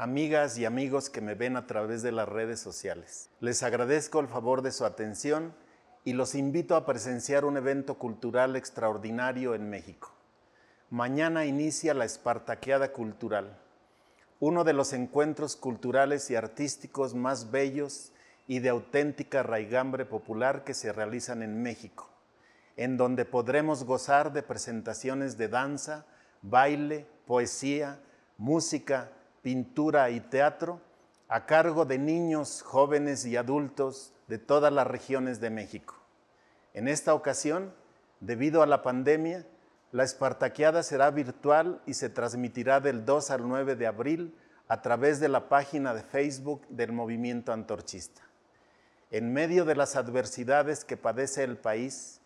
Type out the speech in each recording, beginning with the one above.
amigas y amigos que me ven a través de las redes sociales. Les agradezco el favor de su atención y los invito a presenciar un evento cultural extraordinario en México. Mañana inicia la Espartaqueada Cultural, uno de los encuentros culturales y artísticos más bellos y de auténtica raigambre popular que se realizan en México, en donde podremos gozar de presentaciones de danza, baile, poesía, música, pintura y teatro a cargo de niños, jóvenes y adultos de todas las regiones de México. En esta ocasión, debido a la pandemia, la espartaqueada será virtual y se transmitirá del 2 al 9 de abril a través de la página de Facebook del Movimiento Antorchista. En medio de las adversidades que padece el país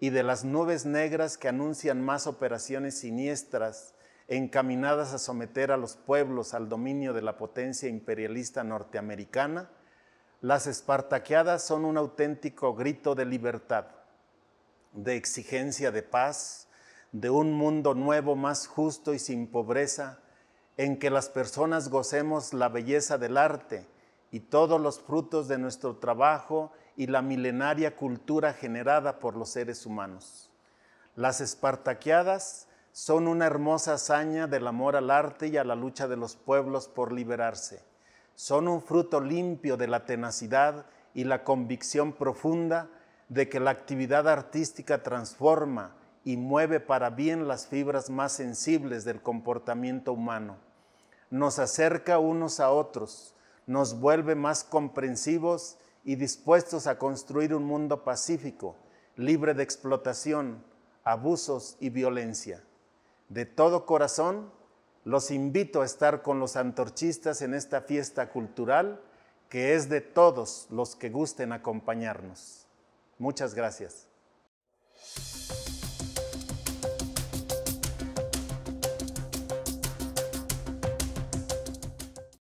y de las nubes negras que anuncian más operaciones siniestras encaminadas a someter a los pueblos al dominio de la potencia imperialista norteamericana, las espartaqueadas son un auténtico grito de libertad, de exigencia de paz, de un mundo nuevo más justo y sin pobreza, en que las personas gocemos la belleza del arte y todos los frutos de nuestro trabajo y la milenaria cultura generada por los seres humanos. Las espartaqueadas son una hermosa hazaña del amor al arte y a la lucha de los pueblos por liberarse. Son un fruto limpio de la tenacidad y la convicción profunda de que la actividad artística transforma y mueve para bien las fibras más sensibles del comportamiento humano. Nos acerca unos a otros, nos vuelve más comprensivos y dispuestos a construir un mundo pacífico, libre de explotación, abusos y violencia de todo corazón, los invito a estar con los antorchistas en esta fiesta cultural que es de todos los que gusten acompañarnos. Muchas gracias.